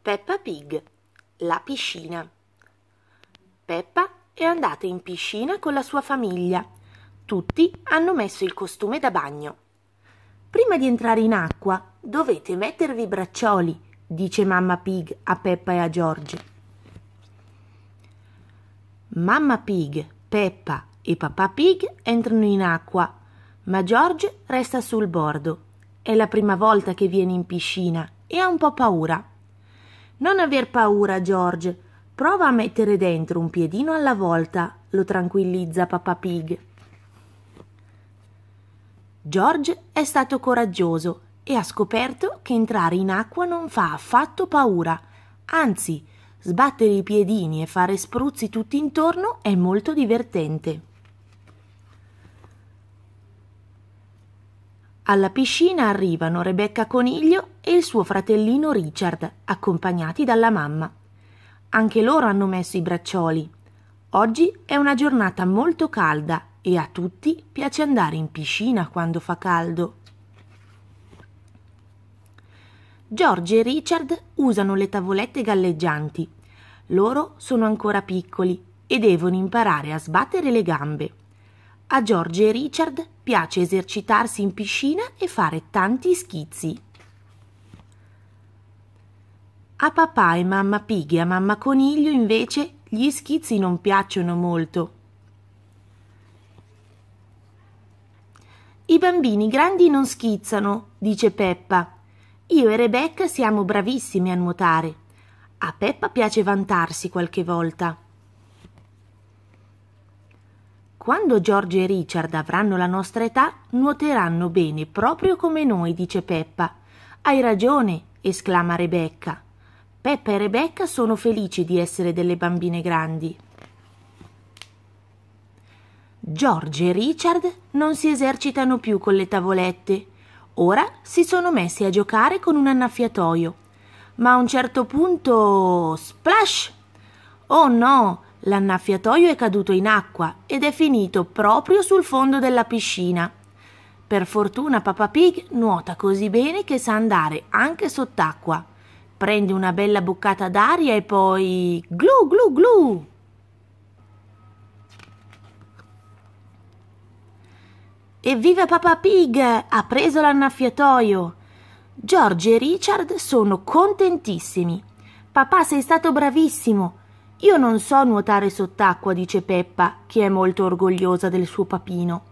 Peppa Pig, la piscina. Peppa è andata in piscina con la sua famiglia. Tutti hanno messo il costume da bagno. Prima di entrare in acqua dovete mettervi i braccioli, dice mamma Pig a Peppa e a George. Mamma Pig, Peppa e papà Pig entrano in acqua, ma George resta sul bordo. È la prima volta che viene in piscina e ha un po' paura. Non aver paura, George. Prova a mettere dentro un piedino alla volta, lo tranquillizza papà Pig. George è stato coraggioso e ha scoperto che entrare in acqua non fa affatto paura. Anzi, sbattere i piedini e fare spruzzi tutti intorno è molto divertente. Alla piscina arrivano Rebecca Coniglio e il suo fratellino Richard, accompagnati dalla mamma. Anche loro hanno messo i braccioli. Oggi è una giornata molto calda e a tutti piace andare in piscina quando fa caldo. George e Richard usano le tavolette galleggianti. Loro sono ancora piccoli e devono imparare a sbattere le gambe. A George e Richard piace esercitarsi in piscina e fare tanti schizzi. A papà e mamma Pig e a mamma Coniglio invece gli schizzi non piacciono molto. I bambini grandi non schizzano, dice Peppa. Io e Rebecca siamo bravissimi a nuotare. A Peppa piace vantarsi qualche volta. Quando Giorgio e Richard avranno la nostra età, nuoteranno bene proprio come noi, dice Peppa. Hai ragione, esclama Rebecca. Peppa e Rebecca sono felici di essere delle bambine grandi. George e Richard non si esercitano più con le tavolette. Ora si sono messi a giocare con un annaffiatoio. Ma a un certo punto. splash! Oh no! L'annaffiatoio è caduto in acqua ed è finito proprio sul fondo della piscina. Per fortuna Papa Pig nuota così bene che sa andare anche sott'acqua. Prende una bella boccata d'aria e poi glu glu glu. Evviva Papa Pig! Ha preso l'annaffiatoio! George e Richard sono contentissimi. Papà sei stato bravissimo, io non so nuotare sott'acqua, dice Peppa, che è molto orgogliosa del suo papino.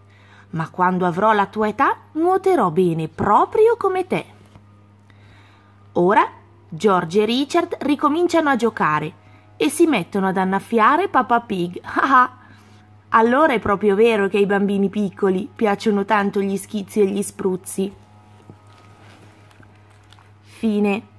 Ma quando avrò la tua età nuoterò bene, proprio come te. Ora George e Richard ricominciano a giocare e si mettono ad annaffiare Papa Pig. Ah, ah. allora è proprio vero che ai bambini piccoli piacciono tanto gli schizzi e gli spruzzi. Fine.